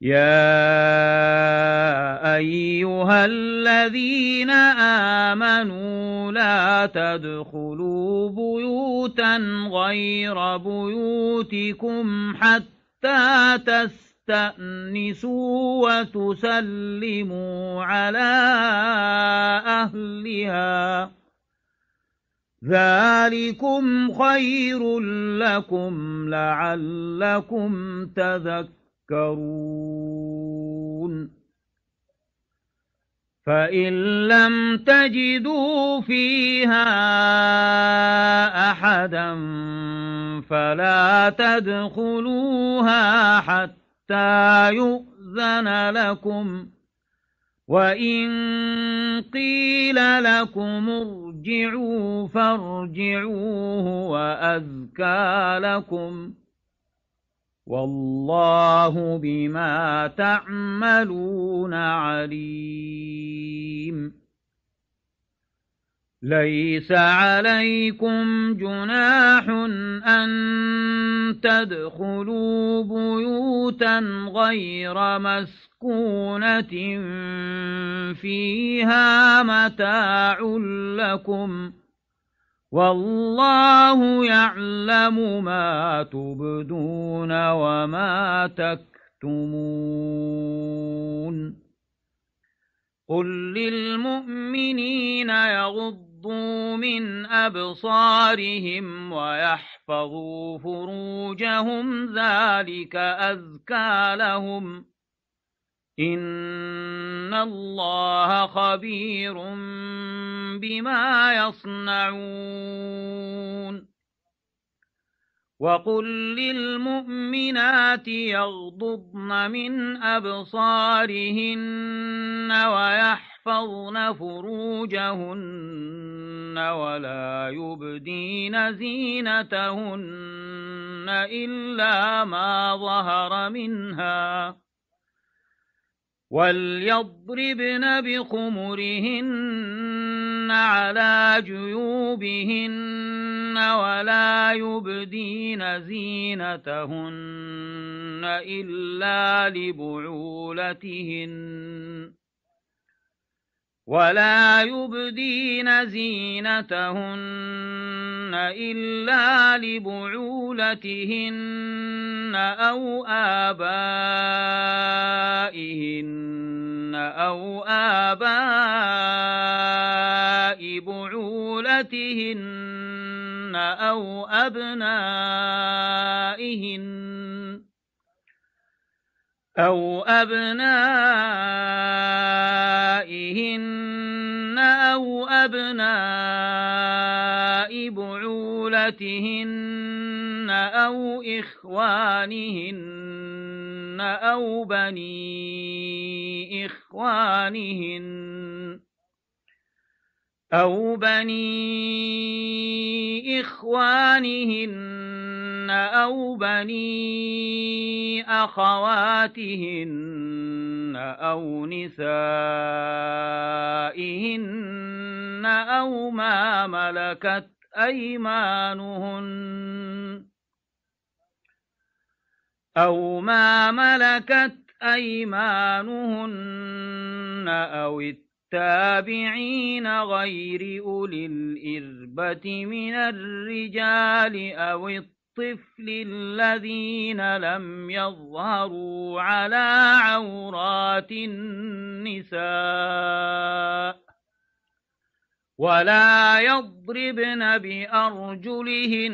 يا أيها الذين آمنوا لا تدخلوا بيوتا غير بيوتكم حتى تستأنسوا وتسلموا على أهلها ذلكم خير لكم لعلكم تذكرون تذكرون فإن لم تجدوا فيها أحدا فلا تدخلوها حتى يؤذن لكم وإن قيل لكم ارجعوا فارجعوه وأذكى لكم ۖ والله بما تعملون عليم ليس عليكم جناح أن تدخلوا بيوتا غير مسكونة فيها متاع لكم والله يعلم ما تبدون وما تكتمون قل للمؤمنين يغضوا من أبصارهم ويحفظوا فروجهم ذلك أذكى لهم إن الله خبير بما يصنعون وقل للمؤمنات يغضضن من أبصارهن ويحفظن فروجهن ولا يبدين زينتهن إلا ما ظهر منها وليضربن بخمرهن على جيوبهن ولا يبدين زينتهن إلا لبعولتهن ولا يبدين زينتهن إلا لبعولتهن أو آبائهن أو آباء بعولتهن أو أبنائهن أو أبنائهن أو أبناء بعولتهن أو إخوانهن أو بني إخوانهن أو بني إخوانهن أو بني أخواتهن أو نسائهن أو ما ملكت أيمانهن أو ما ملكت أيمانهن أو التابعين غير أولي الإربة من الرجال أو الطفل الذين لم يظهروا على عورات النساء ولا يضربن بأرجلهن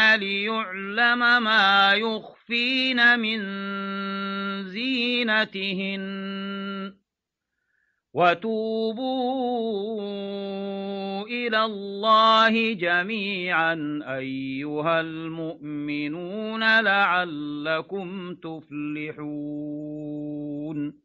ليعلم ما يخفين من زينتهن وتوبوا إلى الله جميعا أيها المؤمنون لعلكم تفلحون